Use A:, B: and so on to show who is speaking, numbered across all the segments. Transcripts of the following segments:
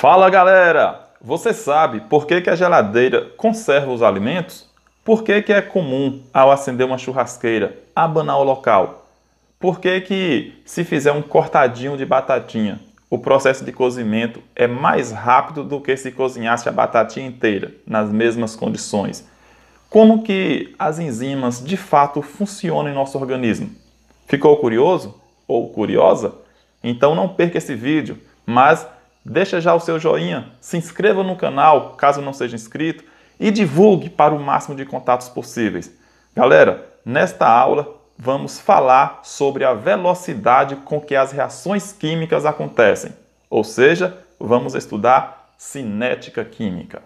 A: Fala galera! Você sabe por que, que a geladeira conserva os alimentos? Por que, que é comum, ao acender uma churrasqueira, abanar o local? Por que, que, se fizer um cortadinho de batatinha, o processo de cozimento é mais rápido do que se cozinhasse a batatinha inteira, nas mesmas condições? Como que as enzimas de fato funcionam em nosso organismo? Ficou curioso? Ou curiosa? Então não perca esse vídeo, mas deixa já o seu joinha, se inscreva no canal caso não seja inscrito e divulgue para o máximo de contatos possíveis. Galera, nesta aula vamos falar sobre a velocidade com que as reações químicas acontecem, ou seja, vamos estudar cinética química.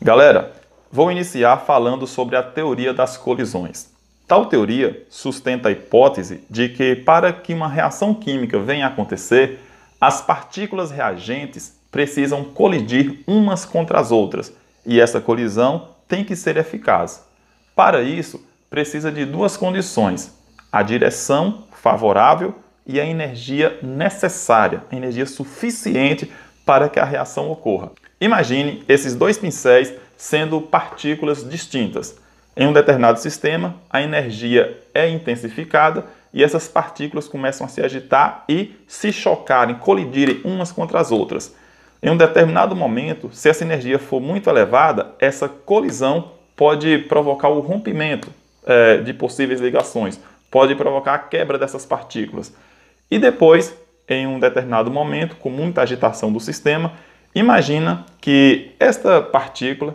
A: Galera, vou iniciar falando sobre a teoria das colisões. Tal teoria sustenta a hipótese de que, para que uma reação química venha a acontecer, as partículas reagentes precisam colidir umas contra as outras, e essa colisão tem que ser eficaz. Para isso, precisa de duas condições: a direção favorável e a energia necessária, a energia suficiente para que a reação ocorra. Imagine esses dois pincéis sendo partículas distintas. Em um determinado sistema, a energia é intensificada e essas partículas começam a se agitar e se chocarem, colidirem umas contra as outras. Em um determinado momento, se essa energia for muito elevada, essa colisão pode provocar o rompimento é, de possíveis ligações, pode provocar a quebra dessas partículas. E depois, em um determinado momento, com muita agitação do sistema, imagina que esta partícula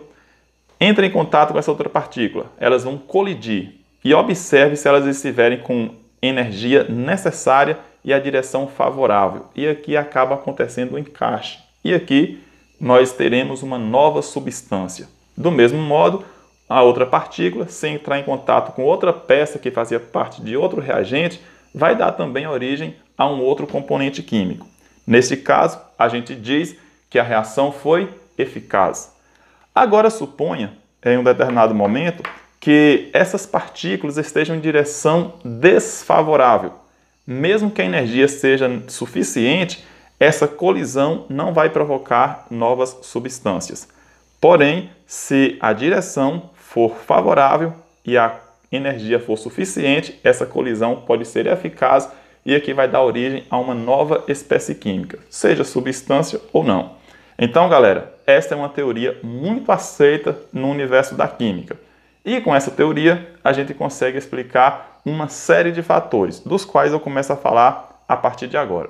A: entra em contato com essa outra partícula. Elas vão colidir e observe se elas estiverem com energia necessária e a direção favorável. E aqui acaba acontecendo o encaixe. E aqui nós teremos uma nova substância. Do mesmo modo, a outra partícula, sem entrar em contato com outra peça que fazia parte de outro reagente, vai dar também origem a um outro componente químico. Neste caso, a gente diz que a reação foi eficaz. Agora suponha em um determinado momento que essas partículas estejam em direção desfavorável. Mesmo que a energia seja suficiente, essa colisão não vai provocar novas substâncias. Porém, se a direção for favorável e a energia for suficiente, essa colisão pode ser eficaz e aqui é vai dar origem a uma nova espécie química, seja substância ou não. Então, galera, esta é uma teoria muito aceita no universo da química. E com essa teoria, a gente consegue explicar uma série de fatores, dos quais eu começo a falar a partir de agora.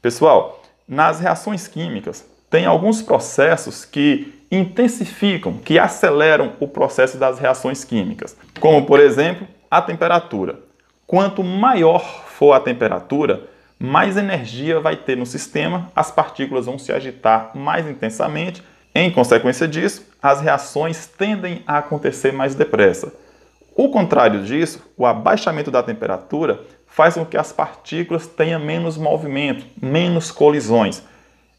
A: Pessoal, nas reações químicas, tem alguns processos que intensificam, que aceleram o processo das reações químicas, como por exemplo a temperatura. Quanto maior for a temperatura, mais energia vai ter no sistema, as partículas vão se agitar mais intensamente. Em consequência disso, as reações tendem a acontecer mais depressa. O contrário disso, o abaixamento da temperatura faz com que as partículas tenham menos movimento, menos colisões.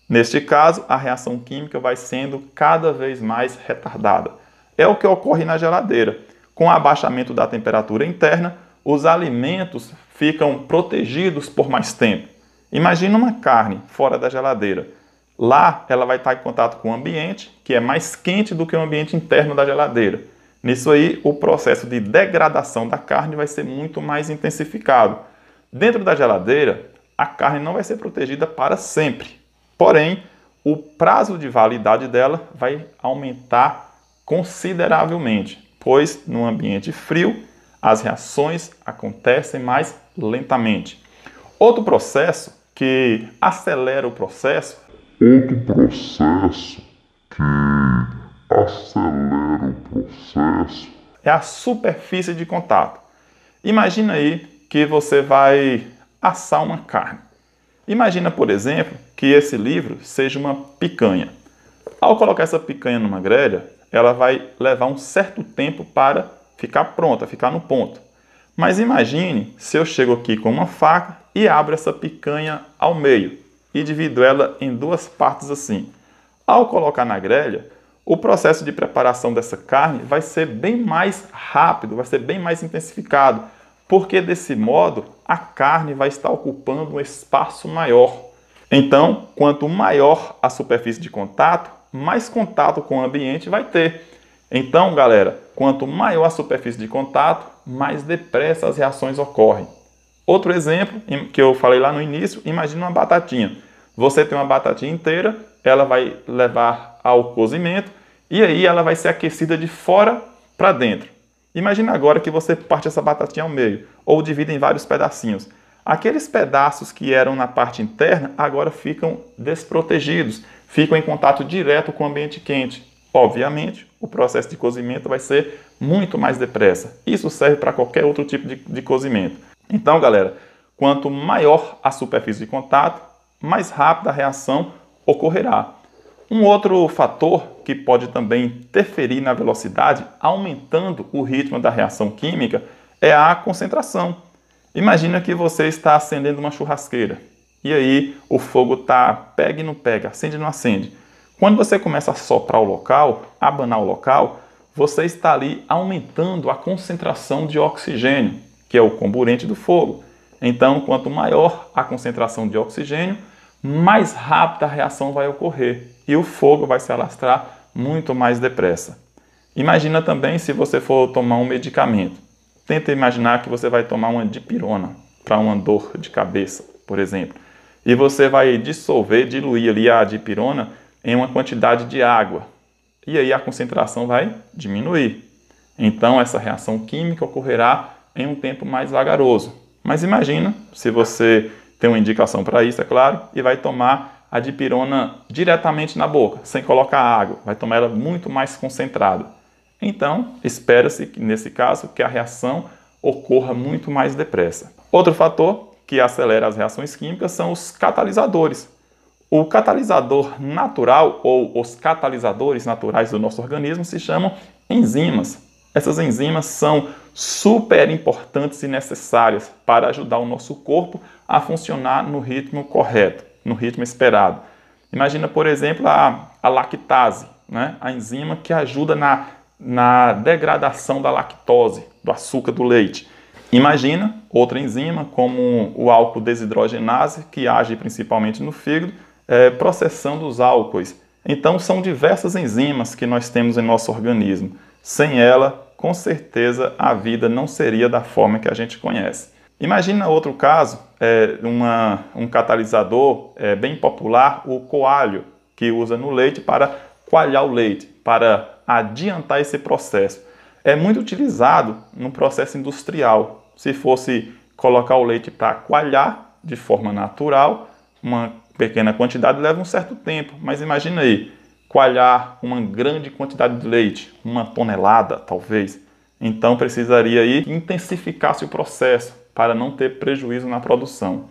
A: Neste caso, a reação química vai sendo cada vez mais retardada. É o que ocorre na geladeira. Com o abaixamento da temperatura interna, os alimentos ficam protegidos por mais tempo. Imagina uma carne fora da geladeira. Lá ela vai estar em contato com o ambiente, que é mais quente do que o ambiente interno da geladeira. Nisso aí, o processo de degradação da carne vai ser muito mais intensificado. Dentro da geladeira, a carne não vai ser protegida para sempre. Porém, o prazo de validade dela vai aumentar consideravelmente, pois no ambiente frio as reações acontecem mais lentamente. Outro processo que acelera o processo. Outro processo que acelera o processo é a superfície de contato. Imagina aí que você vai assar uma carne. Imagina, por exemplo, que esse livro seja uma picanha. Ao colocar essa picanha numa grelha, ela vai levar um certo tempo para ficar pronta, ficar no ponto. Mas imagine se eu chego aqui com uma faca e abro essa picanha ao meio e divido ela em duas partes assim. Ao colocar na grelha, o processo de preparação dessa carne vai ser bem mais rápido, vai ser bem mais intensificado, porque desse modo a carne vai estar ocupando um espaço maior. Então, quanto maior a superfície de contato, mais contato com o ambiente vai ter. Então, galera, quanto maior a superfície de contato, mais depressa as reações ocorrem. Outro exemplo que eu falei lá no início, imagina uma batatinha. Você tem uma batatinha inteira, ela vai levar ao cozimento e aí ela vai ser aquecida de fora para dentro. Imagina agora que você parte essa batatinha ao meio ou divide em vários pedacinhos. Aqueles pedaços que eram na parte interna agora ficam desprotegidos, ficam em contato direto com o ambiente quente. Obviamente, o processo de cozimento vai ser muito mais depressa. Isso serve para qualquer outro tipo de, de cozimento. Então, galera, quanto maior a superfície de contato, mais rápida a reação ocorrerá. Um outro fator que pode também interferir na velocidade, aumentando o ritmo da reação química, é a concentração. Imagina que você está acendendo uma churrasqueira e aí o fogo tá pega e não pega, acende e não acende. Quando você começa a soprar o local, abanar o local, você está ali aumentando a concentração de oxigênio, que é o comburente do fogo. Então, quanto maior a concentração de oxigênio, mais rápida a reação vai ocorrer e o fogo vai se alastrar muito mais depressa. Imagina também se você for tomar um medicamento. Tenta imaginar que você vai tomar uma dipirona para uma dor de cabeça, por exemplo. E você vai dissolver, diluir ali a dipirona em uma quantidade de água. E aí a concentração vai diminuir. Então essa reação química ocorrerá em um tempo mais vagaroso. Mas imagina se você tem uma indicação para isso, é claro, e vai tomar a dipirona diretamente na boca, sem colocar água, vai tomar ela muito mais concentrada. Então, espera-se, que nesse caso, que a reação ocorra muito mais depressa. Outro fator que acelera as reações químicas são os catalisadores. O catalisador natural ou os catalisadores naturais do nosso organismo se chamam enzimas. Essas enzimas são super importantes e necessárias para ajudar o nosso corpo a funcionar no ritmo correto, no ritmo esperado. Imagina, por exemplo, a, a lactase, né? a enzima que ajuda na, na degradação da lactose, do açúcar do leite. Imagina outra enzima, como o álcool desidrogenase, que age principalmente no fígado, é, dos os álcoois. Então, são diversas enzimas que nós temos em nosso organismo. Sem ela, com certeza, a vida não seria da forma que a gente conhece. Imagina outro caso, é, uma, um catalisador é, bem popular, o coalho, que usa no leite para coalhar o leite, para adiantar esse processo. É muito utilizado no processo industrial. Se fosse colocar o leite para coalhar de forma natural, uma pequena quantidade leva um certo tempo, mas imagina aí, coalhar uma grande quantidade de leite, uma tonelada talvez. Então precisaria aí intensificar-se o processo para não ter prejuízo na produção.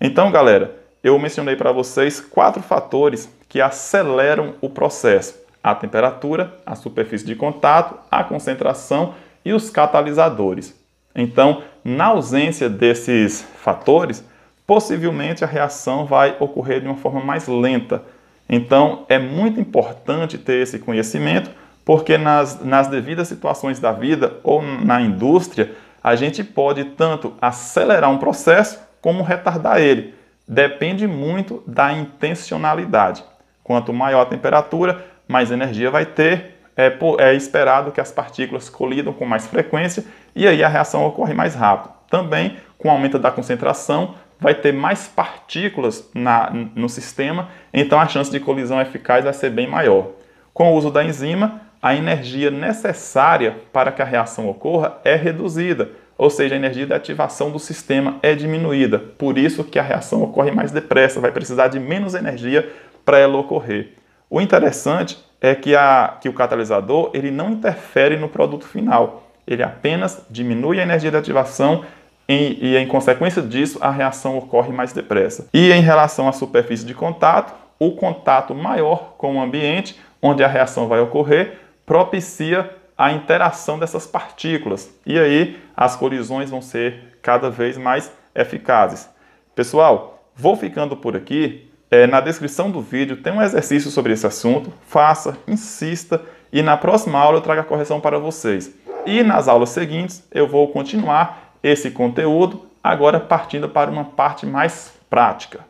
A: Então, galera, eu mencionei para vocês quatro fatores que aceleram o processo: a temperatura, a superfície de contato, a concentração e os catalisadores. Então, na ausência desses fatores, possivelmente a reação vai ocorrer de uma forma mais lenta. Então, é muito importante ter esse conhecimento, porque nas, nas devidas situações da vida ou na indústria, a gente pode tanto acelerar um processo como retardar ele. Depende muito da intencionalidade. Quanto maior a temperatura, mais energia vai ter. É, é esperado que as partículas colidam com mais frequência e aí a reação ocorre mais rápido. Também, com o aumento da concentração, vai ter mais partículas na, no sistema, então a chance de colisão eficaz vai ser bem maior. Com o uso da enzima, a energia necessária para que a reação ocorra é reduzida, ou seja, a energia de ativação do sistema é diminuída. Por isso que a reação ocorre mais depressa, vai precisar de menos energia para ela ocorrer. O interessante é que, a, que o catalisador ele não interfere no produto final, ele apenas diminui a energia de ativação e, e, em consequência disso, a reação ocorre mais depressa. E em relação à superfície de contato, o contato maior com o ambiente, onde a reação vai ocorrer, propicia a interação dessas partículas. E aí as colisões vão ser cada vez mais eficazes. Pessoal, vou ficando por aqui. É, na descrição do vídeo tem um exercício sobre esse assunto. Faça, insista e na próxima aula eu trago a correção para vocês. E nas aulas seguintes eu vou continuar esse conteúdo, agora partindo para uma parte mais prática.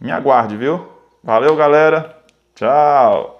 A: Me aguarde, viu? Valeu, galera. Tchau.